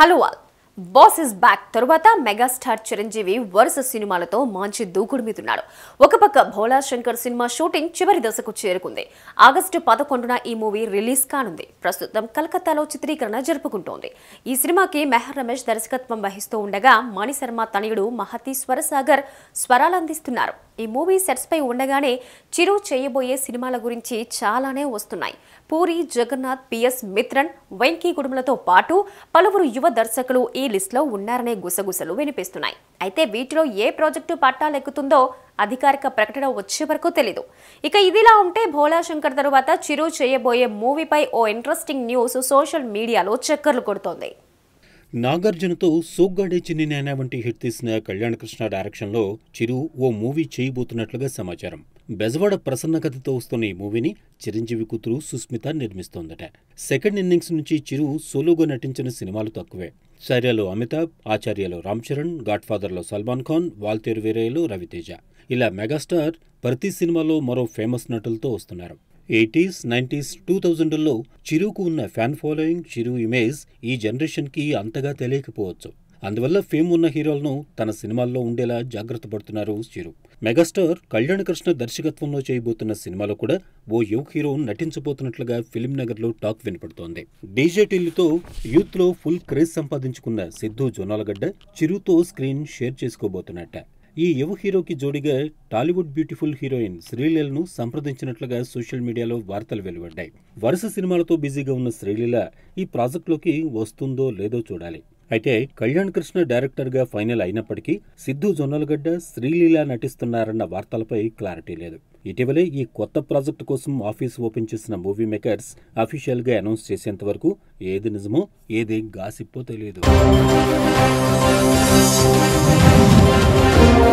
హలోవాల్ boss is back తరువాత megastar Chiranjeevi వరుస సినిమాలతో మంచి దూకుడు మీదున్నాడు ఒక పక్క భోలా శంకర్ సినిమా షూటింగ్ చివరి దశకు చేరుకుంది ఆగస్టు పదకొండున ఈ మూవీ రిలీజ్ కానుంది ప్రస్తుతం కలకత్తాలో చిత్రీకరణ జరుపుకుంటోంది ఈ సినిమాకి మెహర్ రమేష్ దర్శకత్వం వహిస్తూ ఉండగా మణిశర్మ తనయుడు మహతి స్వరసాగర్ స్వరాలందిస్తున్నారు ఈ మూవీ సెట్స్పై ఉండగానే చిరు చేయబోయే సినిమాల గురించి చాలానే వస్తున్నాయి పూరి జగన్నాథ్ పిఎస్ మిత్రన్ వెంకీ గుడుములతో పాటు పలువురు యువ దర్శకులు ఈ లిస్టులో ఉన్నారనే గుసగుసలు వినిపిస్తున్నాయి అయితే వీటిలో ఏ ప్రాజెక్టు పట్టాలెక్కుతుందో అధికారిక ప్రకటన వచ్చే వరకు తెలీదు ఇక ఇదిలా ఉంటే భోలా శంకర్ తరువాత చిరు చేయబోయే మూవీపై ఓ ఇంట్రెస్టింగ్ న్యూస్ సోషల్ మీడియాలో చక్కర్లు కొడుతోంది నాగార్జునతో సోగ్గాడే చిన్ని నాయన వంటి హిట్ తీసిన కళ్యాణ కృష్ణ డైరెక్షన్లో చిరు ఓ మూవీ చేయబోతున్నట్లుగా సమాచారం బెజవాడ ప్రసన్న కథతో వస్తున్న ఈ మూవీని చిరంజీవి కూతురు సుస్మిత నిర్మిస్తోందట సెకండ్ ఇన్నింగ్స్ నుంచి చిరు సోలోగా నటించిన సినిమాలు తక్కువే శర్యలో అమితాబ్ ఆచార్యలో రామ్ చరణ్ గాడ్ఫాదర్లో సల్మాన్ ఖాన్ వాల్తేరు వీరయ్యలో రవితేజ ఇలా మెగాస్టార్ ప్రతి సినిమాలో మరో ఫేమస్ నటులతో వస్తున్నారు ఎయిటీస్ నైంటీస్ టూ థౌజండ్లో చిరుకు ఉన్న ఫ్యాన్ ఫాలోయింగ్ చిరు ఇమేజ్ ఈ జనరేషన్కి అంతగా తెలియకపోవచ్చు అందువల్ల ఫేమ్ ఉన్న హీరోలను తన సినిమాల్లో ఉండేలా జాగ్రత్త పడుతున్నారు చిరు మెగాస్టార్ కళ్యాణ కృష్ణ దర్శకత్వంలో చేయబోతున్న సినిమాలో కూడా ఓ యువ హీరో నటించబోతున్నట్లుగా ఫిలిం నగర్లో టాక్ వినపడుతోంది డీజే టిల్లుతో యూత్లో ఫుల్ క్రేజ్ సంపాదించుకున్న సిద్ధు జోనాలగడ్డ చిరుతో స్క్రీన్ షేర్ చేసుకోబోతున్నట్ట ఈ యువ హీరోకి జోడిగా టాలీవుడ్ బ్యూటిఫుల్ హీరోయిన్ శ్రీలీలను సంప్రదించినట్లుగా సోషల్ మీడియాలో వార్తలు వెలువడ్డాయి వరుస సినిమాలతో బిజీగా ఉన్న శ్రీలీల ఈ ప్రాజెక్టులోకి వస్తుందో లేదో చూడాలి అయితే కళ్యాణ్ కృష్ణ డైరెక్టర్గా ఫైనల్ అయినప్పటికీ సిద్ధు జొన్నలగడ్డ శ్రీలీల నటిస్తున్నారన్న వార్తలపై క్లారిటీ లేదు ఇటీవలే ఈ కొత్త ప్రాజెక్టు కోసం ఆఫీస్ ఓపెన్ చేసిన మూవీ మేకర్స్ అఫీషియల్గా అనౌన్స్ చేసేంత వరకు ఏది నిజమో ఏది గాసిప్పో తెలియదు